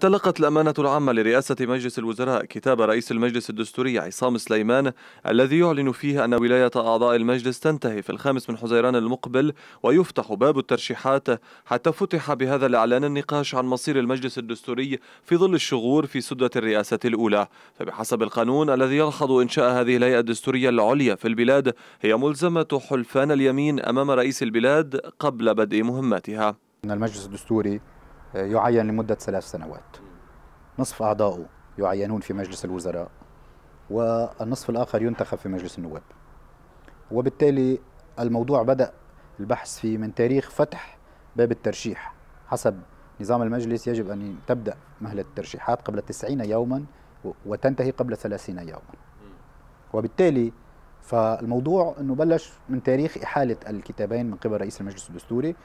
تلقت الأمانة العامة لرئاسة مجلس الوزراء كتاب رئيس المجلس الدستوري عصام سليمان الذي يعلن فيه أن ولاية أعضاء المجلس تنتهي في الخامس من حزيران المقبل ويفتح باب الترشيحات حتى فتح بهذا الإعلان النقاش عن مصير المجلس الدستوري في ظل الشغور في سدة الرئاسة الأولى فبحسب القانون الذي يلحظ إنشاء هذه الهيئة الدستورية العليا في البلاد هي ملزمة حلفان اليمين أمام رئيس البلاد قبل بدء مهمتها المجلس الدستوري يعين لمدة ثلاث سنوات نصف أعضائه يعينون في مجلس الوزراء والنصف الآخر ينتخب في مجلس النواب وبالتالي الموضوع بدأ البحث فيه من تاريخ فتح باب الترشيح حسب نظام المجلس يجب أن تبدأ مهلة الترشيحات قبل 90 يوما وتنتهي قبل 30 يوما وبالتالي فالموضوع أنه بلش من تاريخ إحالة الكتابين من قبل رئيس المجلس الدستوري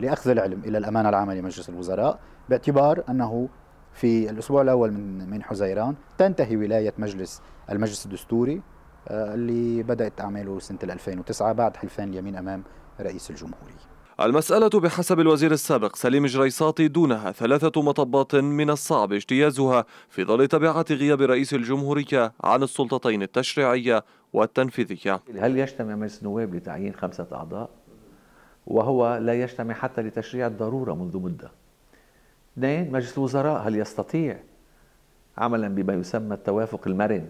لأخذ العلم إلى الأمانة العامة لمجلس الوزراء باعتبار أنه في الأسبوع الأول من من حزيران تنتهي ولاية مجلس المجلس الدستوري آه، اللي بدأت أعماله سنة 2009 بعد حلفان اليمين أمام رئيس الجمهورية المسألة بحسب الوزير السابق سليم جريصاتي دونها ثلاثة مطبات من الصعب اجتيازها في ظل تبعة غياب رئيس الجمهورية عن السلطتين التشريعية والتنفيذية هل يجتمع مجلس النواب لتعيين خمسة أعضاء وهو لا يجتمع حتى لتشريع الضرورة منذ مدة اثنين مجلس الوزراء هل يستطيع عملا بما يسمى التوافق المرن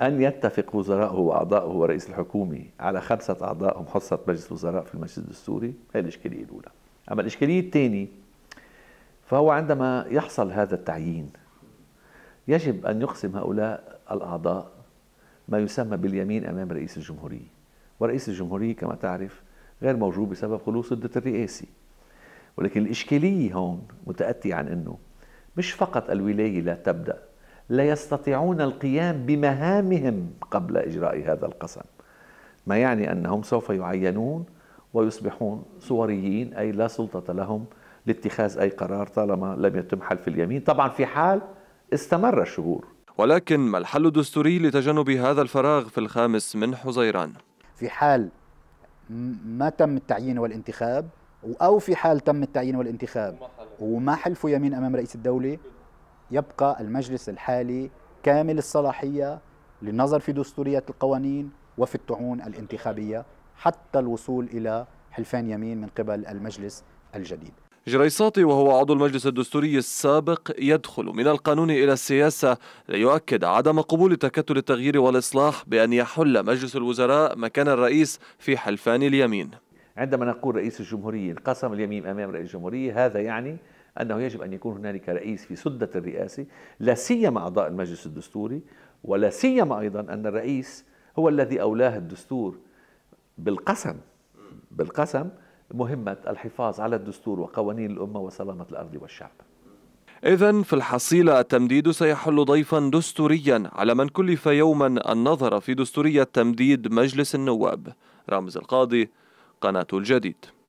أن يتفق وزراءه وأعضاؤه ورئيس الحكومة على خمسة أعضاء هم حصة مجلس الوزراء في المجلس الدستوري هذه الإشكالية الأولى أما الإشكالية الثانية فهو عندما يحصل هذا التعيين يجب أن يقسم هؤلاء الأعضاء ما يسمى باليمين أمام رئيس الجمهورية ورئيس الجمهورية كما تعرف غير موجود بسبب خلوص الضد الرئاسي ولكن الإشكالية هون متأتي عن أنه مش فقط الولاية لا تبدأ لا يستطيعون القيام بمهامهم قبل إجراء هذا القسم ما يعني أنهم سوف يعينون ويصبحون صوريين أي لا سلطة لهم لاتخاذ أي قرار طالما لم يتم حلف اليمين طبعا في حال استمر الشهور ولكن ما الحل الدستوري لتجنب هذا الفراغ في الخامس من حزيران؟ في حال ما تم التعيين والانتخاب أو في حال تم التعيين والانتخاب وما حلفوا يمين أمام رئيس الدولة يبقى المجلس الحالي كامل الصلاحية للنظر في دستورية القوانين وفي الطعون الانتخابية حتى الوصول إلى حلفان يمين من قبل المجلس الجديد جريصاتي وهو عضو المجلس الدستوري السابق يدخل من القانون إلى السياسة ليؤكد عدم قبول تكتل التغيير والإصلاح بأن يحل مجلس الوزراء مكان الرئيس في حلفان اليمين عندما نقول رئيس الجمهورية انقسم اليمين أمام رئيس الجمهورية هذا يعني أنه يجب أن يكون هنالك رئيس في سدة الرئاسة لا سيما أعضاء المجلس الدستوري ولا سيما أيضا أن الرئيس هو الذي أولاه الدستور بالقسم بالقسم مهمة الحفاظ على الدستور وقوانين الأمة وسلامة الأرض والشعب إذا في الحصيلة التمديد سيحل ضيفا دستوريا على من كلف يوما النظر في دستورية تمديد مجلس النواب رامز القاضي قناة الجديد